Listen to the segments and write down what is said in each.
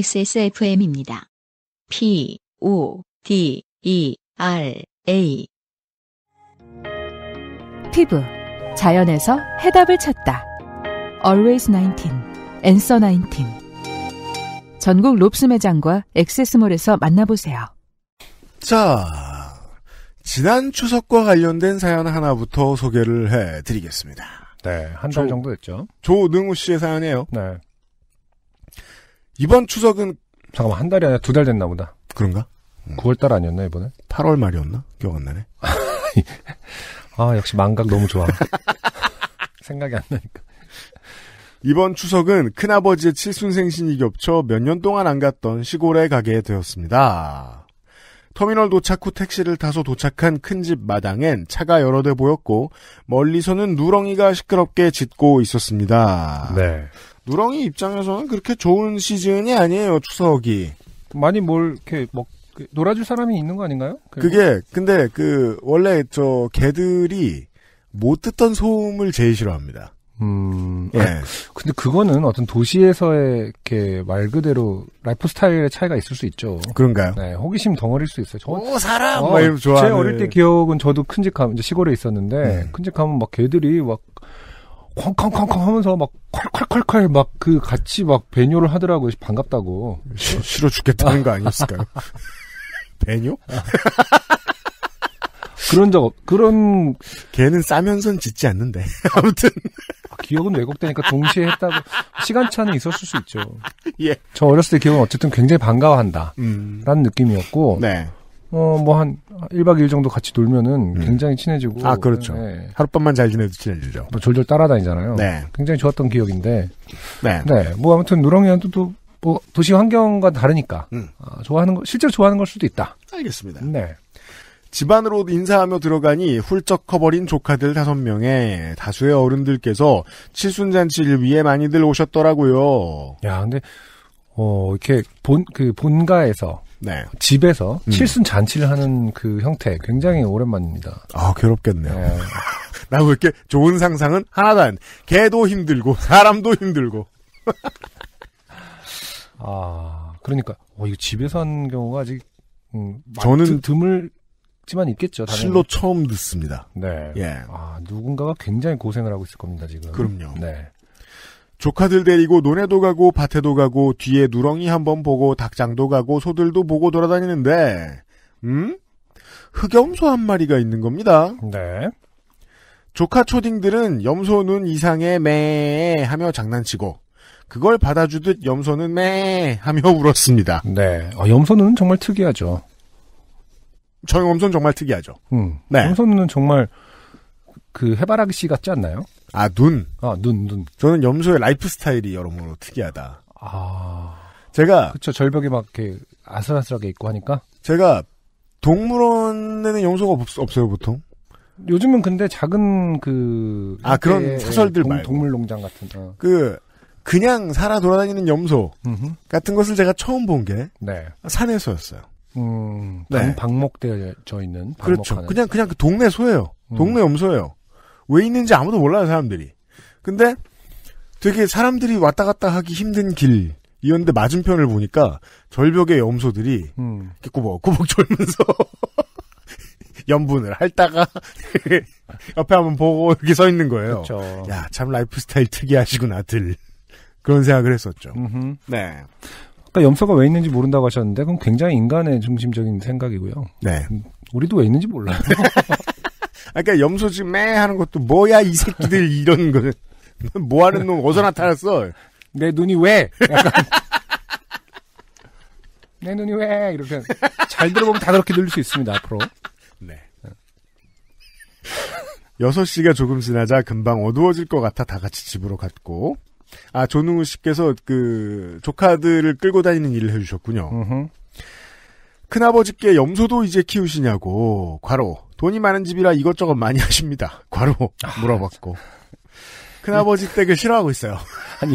XSFM입니다. P, O, D, E, R, A. 피부. 자연에서 해답을 찾다. Always 19. Answer 19. 전국 롭스 매장과 엑세스몰에서 만나보세요. 자, 지난 추석과 관련된 사연 하나부터 소개를 해드리겠습니다. 네, 한 달 정도 됐죠. 조능우 씨의 사연이에요. 네. 이번 추석은 잠깐만 한 달이 아니라 두 달 됐나 보다. 그런가? 9월달 음. 아니었나 이번에? 8월 말이었나? 기억 안 나네. 아 역시 망각 너무 좋아. 생각이 안 나니까. 이번 추석은 큰아버지의 칠순생신이 겹쳐 몇 년 동안 안 갔던 시골에 가게 되었습니다. 터미널 도착 후 택시를 타서 도착한 큰 집 마당엔 차가 여러 대 보였고 멀리서는 누렁이가 시끄럽게 짖고 있었습니다. 네. 누렁이 입장에서는 그렇게 좋은 시즌이 아니에요 추석이. 많이 뭘 이렇게 먹 그 놀아줄 사람이 있는 거 아닌가요? 결국? 그게 근데 그 원래 저 개들이 못 듣던 소음을 제일 싫어합니다. 음. 예. 아, 근데 그거는 어떤 도시에서의 이렇게 말 그대로 라이프 스타일의 차이가 있을 수 있죠. 그런가요? 네, 호기심 덩어릴 수 있어요. 저, 오, 사람! 어, 제 어릴 때 기억은 저도 큼직함, 이제 시골에 있었는데, 네. 큼직함은 막 개들이 막 쾅쾅쾅쾅 하면서 막 콸콸콸콸 막그 같이 막 배뇨를 하더라고요. 반갑다고. 시, 싫어 죽겠다는 거 아니었을까요? 배뇨? 아. 그런 적, 그런. 걔는 싸면선 짓지 않는데. 아무튼. 아, 기억은 왜곡되니까 동시에 했다고. 시간차는 있었을 수 있죠. 예. 저 어렸을 때 기억은 어쨌든 굉장히 반가워한다. 음. 라는 느낌이었고. 네. 어, 뭐한 1박 2일 정도 같이 놀면은 음. 굉장히 친해지고. 아, 그렇죠. 네. 하룻밤만 잘 지내도 친해지죠. 뭐 졸졸 따라다니잖아요. 네. 굉장히 좋았던 기억인데. 네. 네. 뭐 아무튼 누렁이한테 또, 뭐 도시 환경과 다르니까. 음. 아, 좋아하는 거, 실제로 좋아하는 걸 수도 있다. 알겠습니다. 네. 집안으로 인사하며 들어가니 훌쩍 커버린 조카들 다섯 명에 다수의 어른들께서 칠순잔치를 위해 많이들 오셨더라고요. 야, 근데, 어, 이렇게 본, 그 본가에서 네. 집에서 음. 칠순 잔치를 하는 그 형태 굉장히 오랜만입니다. 아 괴롭겠네요. 네. 나도 이렇게 좋은 상상은 하나도 안. 개도 힘들고 사람도 힘들고. 아 그러니까 어, 이거 집에서 하는 경우가 아직 음, 저는 드물. 지만 있겠죠. 당연히. 실로 처음 듣습니다. 네. 예. 아 누군가가 굉장히 고생을 하고 있을 겁니다 지금. 그럼요. 네. 조카들 데리고 논에도 가고 밭에도 가고 뒤에 누렁이 한번 보고 닭장도 가고 소들도 보고 돌아다니는데 음? 흑염소 한 마리가 있는 겁니다. 네. 조카 초딩들은 염소 눈 이상의 매 하며 장난치고 그걸 받아주듯 염소는 매 하며 울었습니다. 네. 어, 염소 눈은 정말 특이하죠. 저 염소는 정말 특이하죠. 음. 네. 염소 눈은 정말 그 해바라기 씨 같지 않나요? 아, 눈. 아, 눈, 눈. 저는 염소의 라이프 스타일이 여러모로 특이하다. 아. 제가. 그쵸, 절벽에 막 이렇게 아슬아슬하게 있고 하니까. 제가 동물원에는 염소가 없, 어요 보통. 요즘은 근데 작은 그. 아, 그런 사설들 동, 말고. 동물농장 같은. 어. 그, 그냥 살아 돌아다니는 염소 음흠. 같은 것을 제가 처음 본게 네. 산에서였어요. 음, 네. 방, 네. 방목되어 있는 방목하는. 그렇죠. 그냥 그냥 그 동네 소예요. 동네 음. 염소예요. 왜 있는지 아무도 몰라요, 사람들이. 근데 되게 사람들이 왔다 갔다 하기 힘든 길, 이었는데 맞은편을 보니까 절벽에 염소들이 음. 이렇게 꾸벅꾸벅 졸면서 염분을 핥다가 옆에 한번 보고 이렇게 서 있는 거예요. 야, 참 라이프 스타일 특이하시구나, 들. 그런 생각을 했었죠. 음흠. 네. 아까 그러니까 염소가 왜 있는지 모른다고 하셨는데, 그럼 굉장히 인간의 중심적인 생각이고요. 네. 우리도 왜 있는지 몰라요. 그러니까 염소지 매 하는 것도 뭐야 이 새끼들 이런 거는 뭐 하는 놈 어디서 나타났어? 내 눈이 왜? 내 눈이 왜? 이렇게 잘 들어보면 다 그렇게 들릴 수 있습니다 앞으로. 네. 6시가 조금 지나자 금방 어두워질 것 같아 다 같이 집으로 갔고 아 조능우 씨께서 그 조카들을 끌고 다니는 일을 해주셨군요. 으흠. 큰아버지께 염소도 이제 키우시냐고 과로 돈이 많은 집이라 이것저것 많이 하십니다. 과로 아, 물어봤고. 큰아버지 댁을 싫어하고 있어요. 아니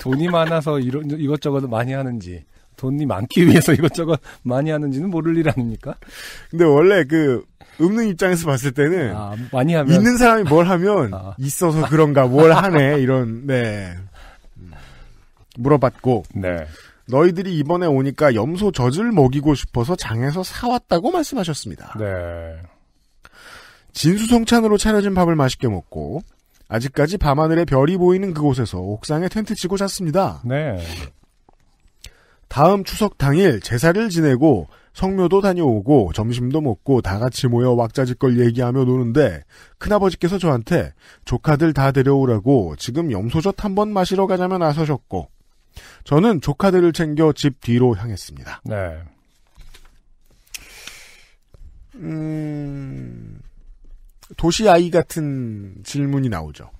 돈이 많아서 이런 이것저것 많이 하는지 돈이 많기 위해서 이것저것 많이 하는지는 모를 일 아닙니까? 근데 원래 그 읊는 입장에서 봤을 때는 아, 많이 하면 있는 사람이 뭘 하면 아. 있어서 그런가 뭘 하네 이런 네 음. 물어봤고 네. 너희들이 이번에 오니까 염소 젖을 먹이고 싶어서 장에서 사왔다고 말씀하셨습니다. 네. 진수성찬으로 차려진 밥을 맛있게 먹고 아직까지 밤하늘의 별이 보이는 그곳에서 옥상에 텐트 치고 잤습니다. 네. 다음 추석 당일 제사를 지내고 성묘도 다녀오고 점심도 먹고 다 같이 모여 왁자지껄 얘기하며 노는데 큰아버지께서 저한테 조카들 다 데려오라고 지금 염소젓 한번 마시러 가자며 나서셨고 저는 조카들을 챙겨 집 뒤로 향했습니다. 네. 음... 도시 아이 같은 질문이 나오죠.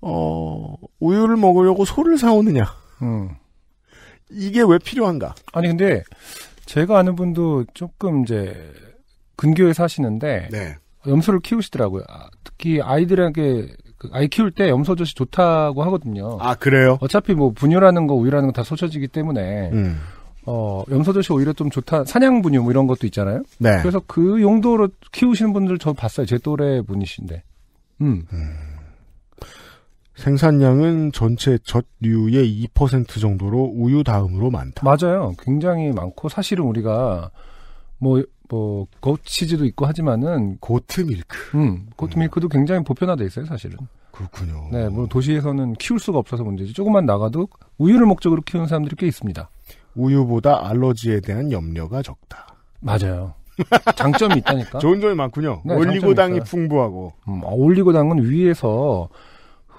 어, 우유를 먹으려고 소를 사오느냐. 음. 이게 왜 필요한가? 아니, 근데 제가 아는 분도 조금 이제 근교에 사시는데 네. 염소를 키우시더라고요. 아, 특히 아이들에게 그 아이 키울 때 염소젖이 좋다고 하거든요. 아, 그래요? 어차피 뭐 분유라는 거 우유라는 거다소젖지기 때문에 음. 어, 염소젖이 오히려 좀 좋다. 사냥 분유 뭐 이런 것도 있잖아요. 네. 그래서 그 용도로 키우시는 분들 저 봤어요. 제 또래 분이신데. 음. 음. 생산량은 전체 젖류의 2% 정도로 우유 다음으로 많다. 맞아요. 굉장히 많고 사실은 우리가 뭐, 뭐, 고치즈도 있고 하지만은. 고트밀크. 음, 고트밀크도 음. 굉장히 보편화돼 있어요, 사실은. 그렇군요. 네, 물론 뭐 도시에서는 키울 수가 없어서 문제지. 조금만 나가도 우유를 목적으로 키우는 사람들이 꽤 있습니다. 우유보다 알러지에 대한 염려가 적다. 맞아요. 장점이 있다니까. 좋은 점이 많군요. 네, 올리고당이 풍부하고. 음, 올리고당은 위에서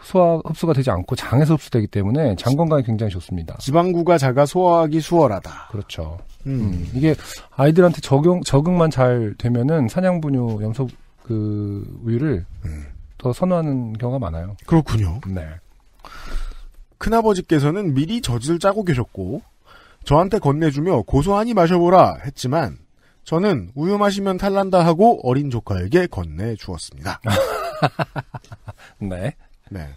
소화 흡수가 되지 않고 장에서 흡수되기 때문에 장 건강에 굉장히 좋습니다. 지방구가 작아 소화하기 수월하다. 그렇죠. 음. 음, 이게 아이들한테 적용 적응만 잘 되면은 산양분유 염소 그 우유를 음. 더 선호하는 경우가 많아요. 그렇군요. 네. 큰아버지께서는 미리 젖을 짜고 계셨고 저한테 건네주며 고소하니 마셔보라 했지만 저는 우유 마시면 탈난다 하고 어린 조카에게 건네주었습니다. 네. 네.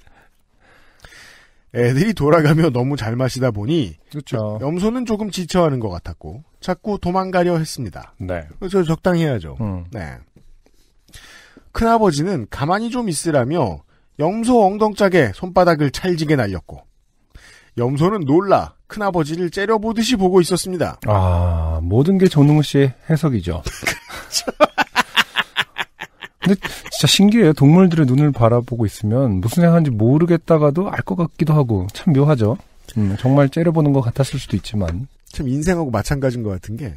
애들이 돌아가며 너무 잘 마시다 보니 그렇 염소는 조금 지쳐하는 것 같았고 자꾸 도망가려 했습니다. 네. 그래서 적당히 해야죠. 음. 네. 큰아버지는 가만히 좀 있으라며 염소 엉덩짝에 손바닥을 찰지게 날렸고 염소는 놀라 큰아버지를 째려보듯이 보고 있었습니다. 아, 모든 게 전웅 씨의 해석이죠. 그렇죠. 근데 진짜 신기해요. 동물들의 눈을 바라보고 있으면 무슨 생각하는지 모르겠다가도 알 것 같기도 하고 참 묘하죠. 음, 정말 째려보는 것 같았을 수도 있지만. 참 인생하고 마찬가지인 것 같은 게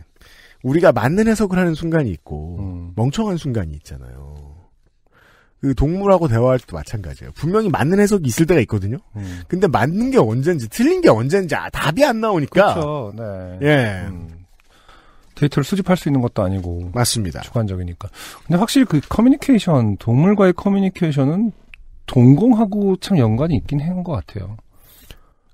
우리가 맞는 해석을 하는 순간이 있고 음. 멍청한 순간이 있잖아요. 그 동물하고 대화할 때도 마찬가지예요. 분명히 맞는 해석이 있을 때가 있거든요. 음. 근데 맞는 게 언젠지 틀린 게 언젠지 아, 답이 안 나오니까. 그렇죠. 네. 예. 음. 데이터를 수집할 수 있는 것도 아니고 맞습니다. 주관적이니까. 근데 확실히 그 커뮤니케이션 동물과의 커뮤니케이션은 동공하고 참 연관이 있긴 한 것 같아요.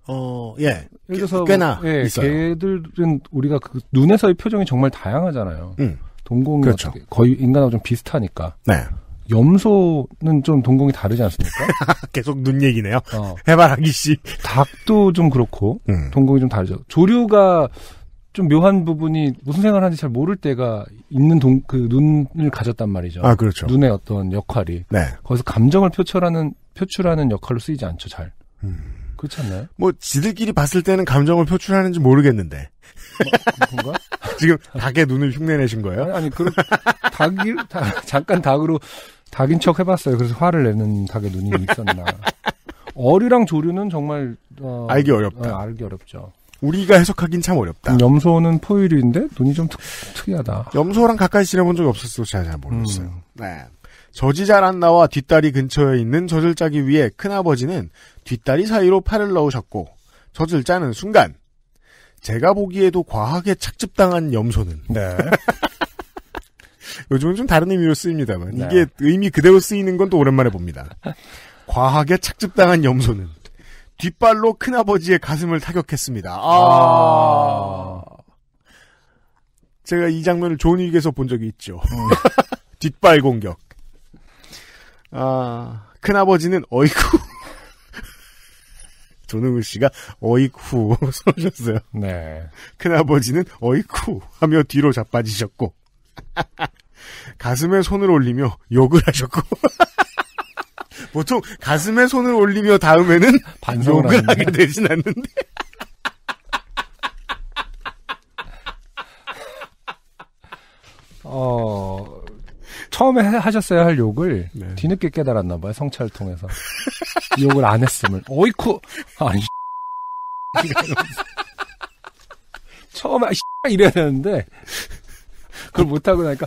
어, 예. 예를 서 꽤나 뭐, 예, 있어요. 개들은 우리가 그 눈에서의 표정이 정말 다양하잖아요. 음. 동공이 그렇죠. 거의 인간하고 좀 비슷하니까. 네. 염소는 좀 동공이 다르지 않습니까? 계속 눈 얘기네요. 어. 해바라기 씨. 닭도 좀 그렇고 음. 동공이 좀 다르죠. 조류가 좀 묘한 부분이 무슨 생각을 하는지 잘 모를 때가 있는 동, 그 눈을 가졌단 말이죠. 아, 그렇죠. 눈의 어떤 역할이. 네. 거기서 감정을 표출하는, 표출하는 역할로 쓰이지 않죠, 잘. 음. 그렇지 않나요? 뭐, 지들끼리 봤을 때는 감정을 표출하는지 모르겠는데. 뭐, 지금 닭의 눈을 흉내내신 거예요? 아니, 아니 그 닭이, 다, 잠깐 닭으로 닭인 척 해봤어요. 그래서 화를 내는 닭의 눈이 있었나. 어류랑 조류는 정말 어, 알기 어렵다. 어, 알기 어렵죠. 우리가 해석하긴 참 어렵다. 염소는 포유류인데 눈이 좀 특, 이하다 염소랑 가까이 지내본 적이 없었어 제가 잘 모르겠어요. 음. 네. 저지잘 안나와 뒷다리 근처에 있는 젖을짜기 위해 큰아버지는 뒷다리 사이로 팔을 넣으셨고 젖을 짜는 순간 제가 보기에도 과하게 착즙당한 염소는 네. 요즘은 좀 다른 의미로 쓰입니다만 네. 이게 의미 그대로 쓰이는 건 또 오랜만에 봅니다. 과하게 착즙당한 염소는 뒷발로 큰아버지의 가슴을 타격했습니다. 아. 아... 제가 이 장면을 존윅에서 본 적이 있죠. 음. 뒷발 공격. 아, 큰아버지는 어이쿠. 조능우 씨가 어이쿠 써주셨어요. 네. 큰아버지는 어이쿠 하며 뒤로 자빠지셨고. 가슴에 손을 올리며 욕을 하셨고 보통 가슴에 손을 올리며 다음에는 반성을 욕을 하게 되진 않는데 어 처음에 하셨어야 할 욕을 네. 뒤늦게 깨달았나 봐요 성찰을 통해서 욕을 안 했음을 어이쿠 아니 처음에 아, 이래야 되는데 그걸 못하고 나니까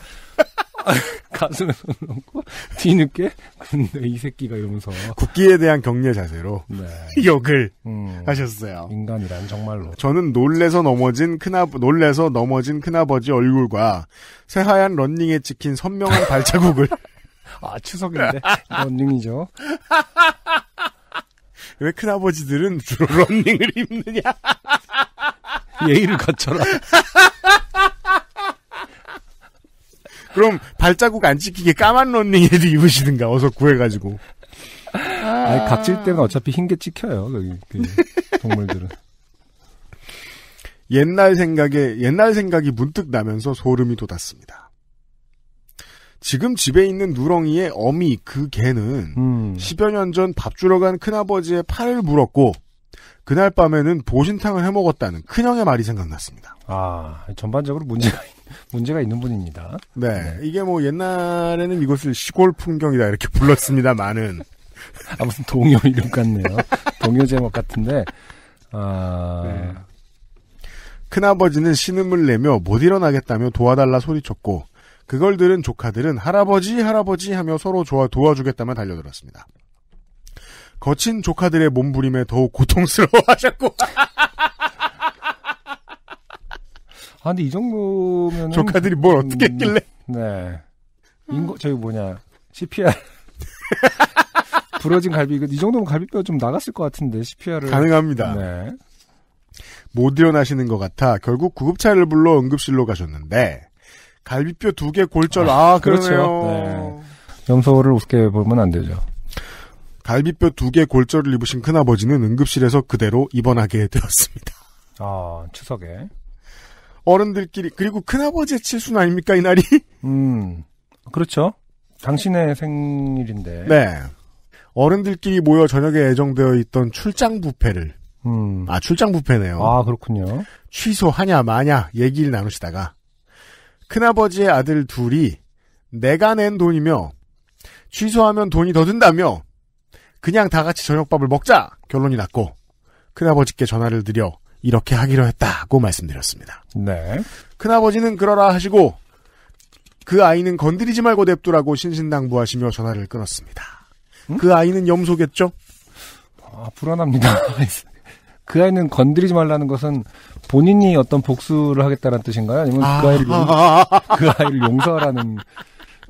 가슴에 손 넣고 뒤늦게 근데 이 새끼가 이러면서 국기에 대한 격려 자세로 네. 욕을 음, 하셨어요. 인간이란 정말로. 저는 놀래서 넘어진 큰아 놀래서 넘어진 큰아버지 얼굴과 새하얀 런닝에 찍힌 선명한 발자국을 아 추석인데 런닝이죠. 왜 큰아버지들은 주로 런닝을 입느냐? 예의를 갖춰라. 그럼 발자국 안 찍히게 까만 런닝헤드 입으시든가 어서 구해가지고. 아, 각질 때는 어차피 흰 게 찍혀요. 여기 그 동물들은. 옛날 생각에 옛날 생각이 문득 나면서 소름이 돋았습니다. 지금 집에 있는 누렁이의 어미 그 개는 음. 10여 년 전 밥 주러 간 큰아버지의 팔을 물었고 그날 밤에는 보신탕을 해 먹었다는 큰형의 말이 생각났습니다. 아, 전반적으로 문제가 문제가 있는 분입니다. 네, 네. 이게 뭐 옛날에는 이것을 시골 풍경이다 이렇게 불렀습니다많은아 무슨 동요 이름 같네요. 동요 제목 같은데 아 네. 큰아버지는 신음을 내며 못 일어나겠다며 도와달라 소리쳤고 그걸 들은 조카들은 할아버지 할아버지 하며 서로 좋아 도와주겠다며 달려들었습니다. 거친 조카들의 몸부림에 더욱 고통스러워하셨고. 아 근데 이 정도면 조카들이 뭘 음, 어떻게 했길래? 음, 네. 인거 저기 뭐냐 CPR 부러진 갈비 이 정도면 갈비뼈 좀 나갔을 것 같은데 CPR을 가능합니다. 네. 못 일어나시는 것 같아 결국 구급차를 불러 응급실로 가셨는데 갈비뼈 두 개 골절 아, 아 그렇죠. 네. 염소를 우습게 보면 안 되죠. 갈비뼈 두 개 골절을 입으신 큰아버지는 응급실에서 그대로 입원하게 되었습니다. 아, 추석에. 어른들끼리, 그리고 큰아버지의 칠순 아닙니까, 이날이? 음, 그렇죠. 당신의 생일인데. 네. 어른들끼리 모여 저녁에 예정되어 있던 출장 부패를 음. 아 출장 부패네요아 그렇군요. 취소하냐 마냐 얘기를 나누시다가 큰아버지의 아들 둘이 내가 낸 돈이며 취소하면 돈이 더 든다며 그냥 다 같이 저녁밥을 먹자 결론이 났고 큰아버지께 전화를 드려 이렇게 하기로 했다고 말씀드렸습니다. 네. 큰아버지는 그러라 하시고 그 아이는 건드리지 말고 냅두라고 신신당부하시며 전화를 끊었습니다. 음? 그 아이는 염소겠죠? 아, 불안합니다. 그 아이는 건드리지 말라는 것은 본인이 어떤 복수를 하겠다는 뜻인가요? 아니면 그 아, 그 아이를, 용, 아, 그 아이를 용서하라는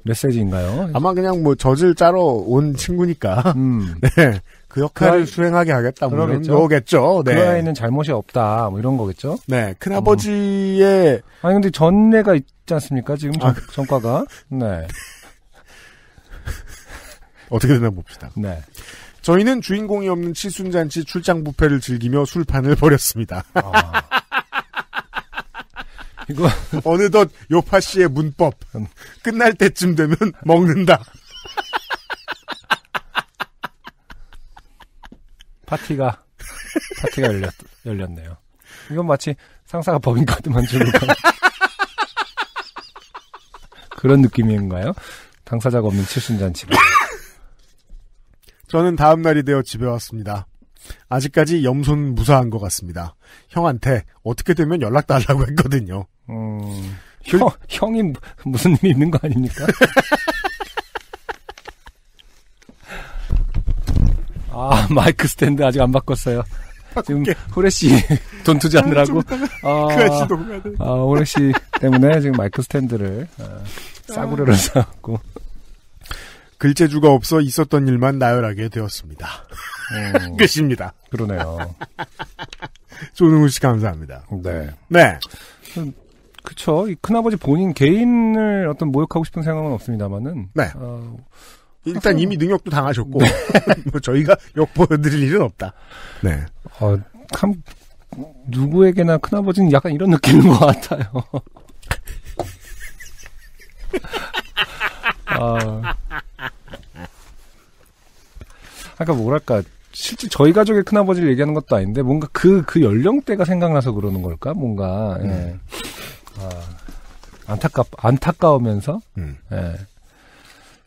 메시지인가요? 아마 그냥 뭐 젖을 짜러 온 친구니까. 음. 네. 그 역할을 그 수행하게 하겠다. 뭐 그러겠죠. 그 네. 그 아이는 잘못이 없다. 뭐 이런 거겠죠. 네. 큰아버지의. 음. 아니, 근데 전례가 있지 않습니까? 지금 전, 아, 그 전과가. 네. 어떻게 되나 봅시다. 네. 저희는 주인공이 없는 칠순잔치 출장 부패를 즐기며 술판을 벌였습니다. 아. 이거 어느덧 요파 씨의 문법 끝날 때쯤 되면 먹는다. 파티가 파티가 열렸 열렸네요. 이건 마치 상사가 법인 카드만 주는 거 그런 느낌인가요? 당사자가 없는 칠순잔치가. 저는 다음 날이 되어 집에 왔습니다. 아직까지 염손 무사한 것 같습니다. 형한테 어떻게 되면 연락 달라고 했거든요. 음, 형, 어. 형이 무슨 일이 있는 거 아닙니까? 아, 마이크 스탠드 아직 안 바꿨어요. 지금 후레쉬 돈 투자하느라고 아, 그 아, 아 후레쉬 때문에 지금 마이크 스탠드를 어, 아, 싸구려를 사고 글재주가 없어 있었던 일만 나열하게 되었습니다. 음, 끝입니다. 그러네요. 조능우 씨 감사합니다. 네. 네. 음, 그렇죠 큰아버지 본인 개인을 어떤 모욕하고 싶은 생각은 없습니다만은. 네. 어, 일단 이미 능력도 당하셨고, 네. 뭐 저희가 욕보여드릴 일은 없다. 네. 어, 참, 누구에게나 큰아버지는 약간 이런 느낌인 것 같아요. 아. 아까 뭐랄까 실제 저희 가족의 큰아버지를 얘기하는 것도 아닌데 뭔가 그그 그 연령대가 생각나서 그러는 걸까 뭔가 예. 음. 아, 안타깝 안타까우면서 음. 예,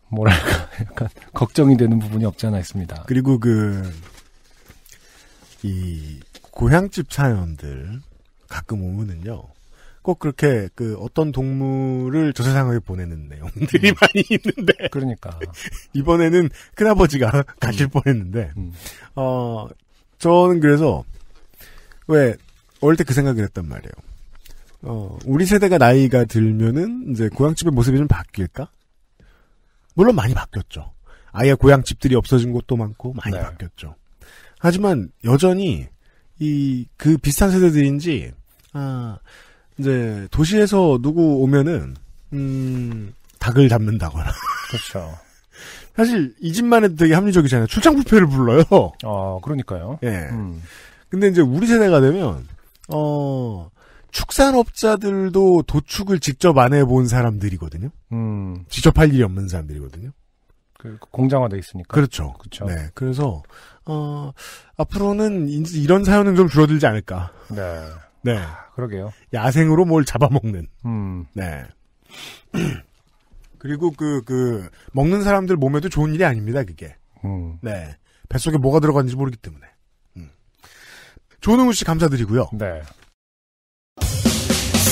뭐랄까 약간 걱정이 되는 부분이 없지 않아 있습니다. 그리고 그 이 고향집 사연들 가끔 오면은요. 꼭 그렇게 그 어떤 동물을 저 세상에 보내는 내용들이 음. 많이 있는데 그러니까 이번에는 큰아버지가 가실 음. 뻔했는데 음. 어 저는 그래서 왜 어릴 때 그 생각을 했단 말이에요 어, 우리 세대가 나이가 들면은 이제 고향집의 모습이 좀 바뀔까? 물론 많이 바뀌었죠. 아예 고향집들이 없어진 곳도 많고 많이 네. 바뀌었죠. 하지만 여전히 이 그 비슷한 세대들인지 아 이제 도시에서 누구 오면은 음 닭을 잡는다거나 그렇죠. 사실 이 집만 해도 되게 합리적이잖아요. 출장 부패를 불러요. 아 그러니까요. 예. 음. 근데 이제 우리 세대가 되면 어 축산업자들도 도축을 직접 안 해본 사람들이거든요. 음. 직접 할 일이 없는 사람들이거든요. 그 공장화돼 있으니까. 그렇죠. 그렇죠. 네. 그래서 어, 앞으로는 이런 사연은 좀 줄어들지 않을까. 네. 네. 아, 그러게요. 야생으로 뭘 잡아먹는. 음. 네. 그리고 그, 그, 먹는 사람들 몸에도 좋은 일이 아닙니다, 그게. 음. 네. 뱃속에 뭐가 들어갔는지 모르기 때문에. 음. 조능우 씨 감사드리고요. 네.